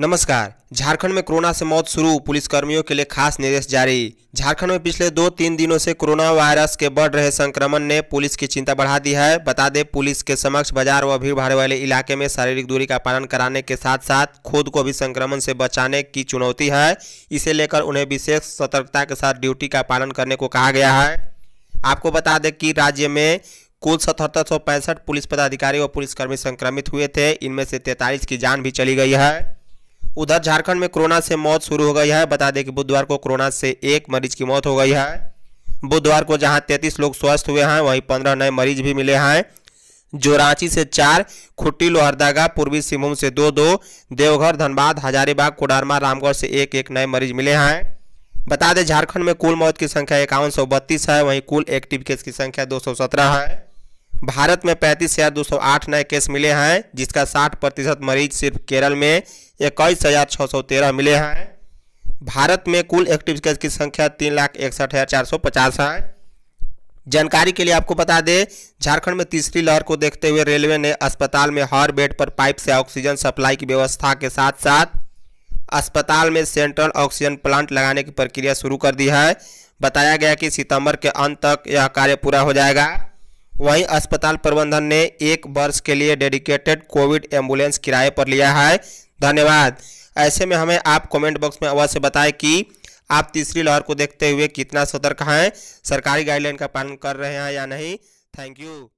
नमस्कार झारखंड में कोरोना से मौत शुरू पुलिसकर्मियों के लिए खास निर्देश जारी झारखंड में पिछले दो तीन दिनों से कोरोना वायरस के बढ़ रहे संक्रमण ने पुलिस की चिंता बढ़ा दी है बता दें पुलिस के समक्ष बाजार व भीड़ भाड़ वाले इलाके में शारीरिक दूरी का पालन कराने के साथ साथ खुद को भी संक्रमण से बचाने की चुनौती है इसे लेकर उन्हें विशेष सतर्कता के साथ ड्यूटी का पालन करने को कहा गया है आपको बता दें कि राज्य में कुल सतहत्तर पुलिस पदाधिकारी व पुलिसकर्मी संक्रमित हुए थे इनमें से तैंतालीस की जान भी चली गई है उधर झारखंड में कोरोना से मौत शुरू हो गई है बता दें कि बुधवार को कोरोना से एक मरीज की मौत हो गई है बुधवार को जहां 33 लोग स्वस्थ हुए हैं वहीं 15 नए मरीज भी मिले हैं जो रांची से चार खुट्टी लोहरदगा पूर्वी सिंहभूम से दो दो देवघर धनबाद हजारीबाग कोडारमा रामगढ़ से एक एक नए मरीज मिले हैं बता दें झारखंड में कुल मौत की संख्या इक्यावन है वहीं कुल एक्टिव केस की संख्या दो है भारत में पैंतीस हजार दो सौ आठ नए केस मिले हैं जिसका साठ प्रतिशत मरीज सिर्फ केरल में इक्कीस हजार छः सौ तेरह मिले हैं भारत में कुल एक्टिव केस की संख्या तीन लाख इकसठ हजार चार सौ पचास है जानकारी के लिए आपको बता दें झारखंड में तीसरी लहर को देखते हुए रेलवे ने अस्पताल में हर बेड पर पाइप से ऑक्सीजन सप्लाई की व्यवस्था के साथ साथ अस्पताल में सेंट्रल ऑक्सीजन प्लांट लगाने की प्रक्रिया शुरू कर दी है बताया गया कि सितंबर के अंत तक यह कार्य पूरा हो जाएगा वहीं अस्पताल प्रबंधन ने एक वर्ष के लिए डेडिकेटेड कोविड एम्बुलेंस किराए पर लिया है धन्यवाद ऐसे में हमें आप कमेंट बॉक्स में अवश्य बताएं कि आप तीसरी लहर को देखते हुए कितना सतर्क हैं सरकारी गाइडलाइन का पालन कर रहे हैं या नहीं थैंक यू